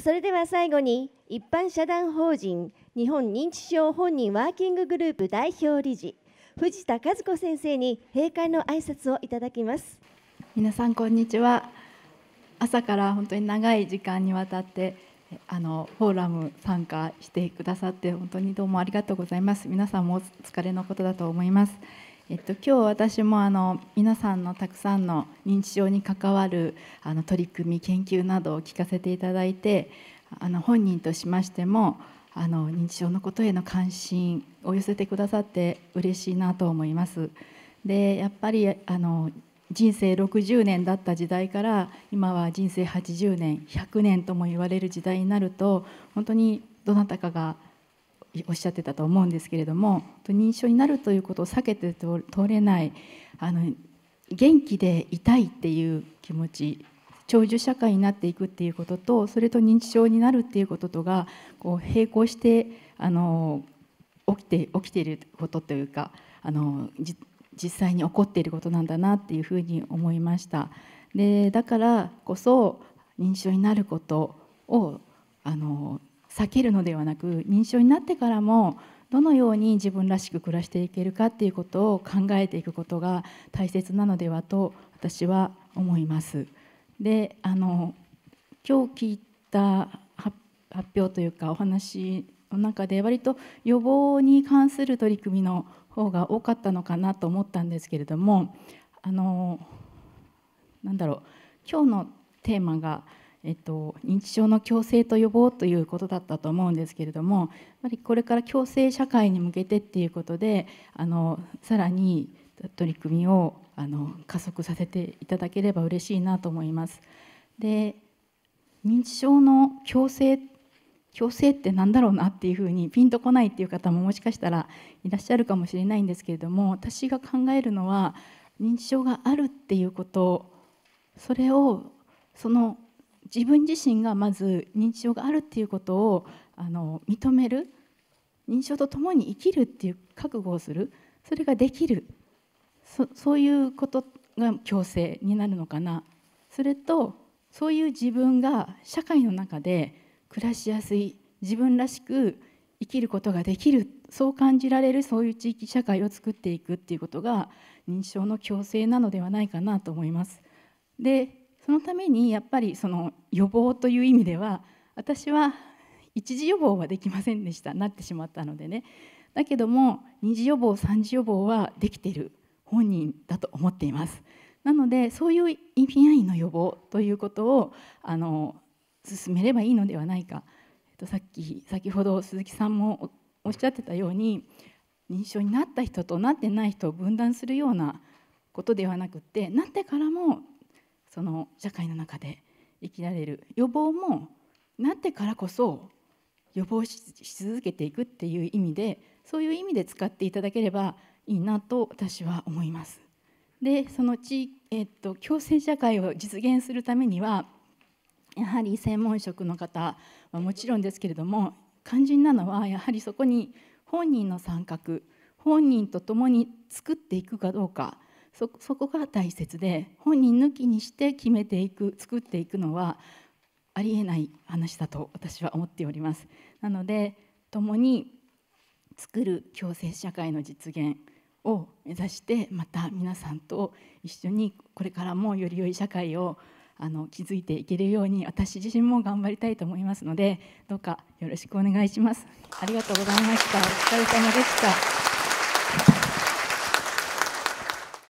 それでは最後に一般社団法人日本認知症本人ワーキンググループ代表理事藤田和子先生に閉会の挨拶をいただきます皆さんこんにちは朝から本当に長い時間にわたってあのフォーラム参加してくださって本当にどうもありがとうございます皆さんもお疲れのことだと思いますえっと、今日私もあの皆さんのたくさんの認知症に関わるあの取り組み研究などを聞かせていただいてあの本人としましてもあの認知症のことへの関心を寄せてくださって嬉しいなと思います。でやっぱりあの人生60年だった時代から今は人生80年100年とも言われる時代になると本当にどなたかがおっしゃってたと思うんですけれども認知症になるということを避けて通れないあの元気でいたいっていう気持ち長寿社会になっていくっていうこととそれと認知症になるっていうこととがこう並行してあの起きて起きていることというかあの実際に起こっていることなんだなっていうふうに思いました。でだからこそ認知症になることをあの避けるのではなく認知症になってからもどのように自分らしく暮らしていけるかっていうことを考えていくことが大切なのではと私は思います。であの今日聞いた発表というかお話の中で割と予防に関する取り組みの方が多かったのかなと思ったんですけれどもあのなんだろう今日のテーマがえっと、認知症の共生と予防ということだったと思うんですけれどもやっぱりこれから共生社会に向けてっていうことであのさらに取り組みをあの加速させていただければ嬉しいなと思います。で認知症の共生共生って何だろうなっていうふうにピンとこないっていう方ももしかしたらいらっしゃるかもしれないんですけれども私が考えるのは認知症があるっていうことそれをその自分自身がまず認知症があるっていうことをあの認める認知症と共に生きるっていう覚悟をするそれができるそういうことが共生になるのかなそれとそういう自分が社会の中で暮らしやすい自分らしく生きることができるそう感じられるそういう地域社会を作っていくっていうことが認知症の共生なのではないかなと思います。でそのためにやっぱりその予防という意味では私は一次予防はできませんでしたなってしまったのでねだけども二次予防3次予防はできている本人だと思っていますなのでそういう意味合いの予防ということをあの進めればいいのではないか、えっと、さっき先ほど鈴木さんもおっしゃってたように認知症になった人となってない人を分断するようなことではなくってなってからもその社会の中で生きられる予防もなってからこそ予防し続けていくっていう意味でそういう意味で使っていただければいいなと私は思います。でその地、えっと、共生社会を実現するためにはやはり専門職の方はもちろんですけれども肝心なのはやはりそこに本人の参画本人と共に作っていくかどうかそこが大切で本人抜きにして決めていく作っていくのはありえない話だと私は思っております。なので共に作る共生社会の実現を目指してまた皆さんと一緒にこれからもより良い社会をあの築いていけるように私自身も頑張りたいと思いますのでどうかよろしくお願いします。ありがとうございました。お疲れ様でした。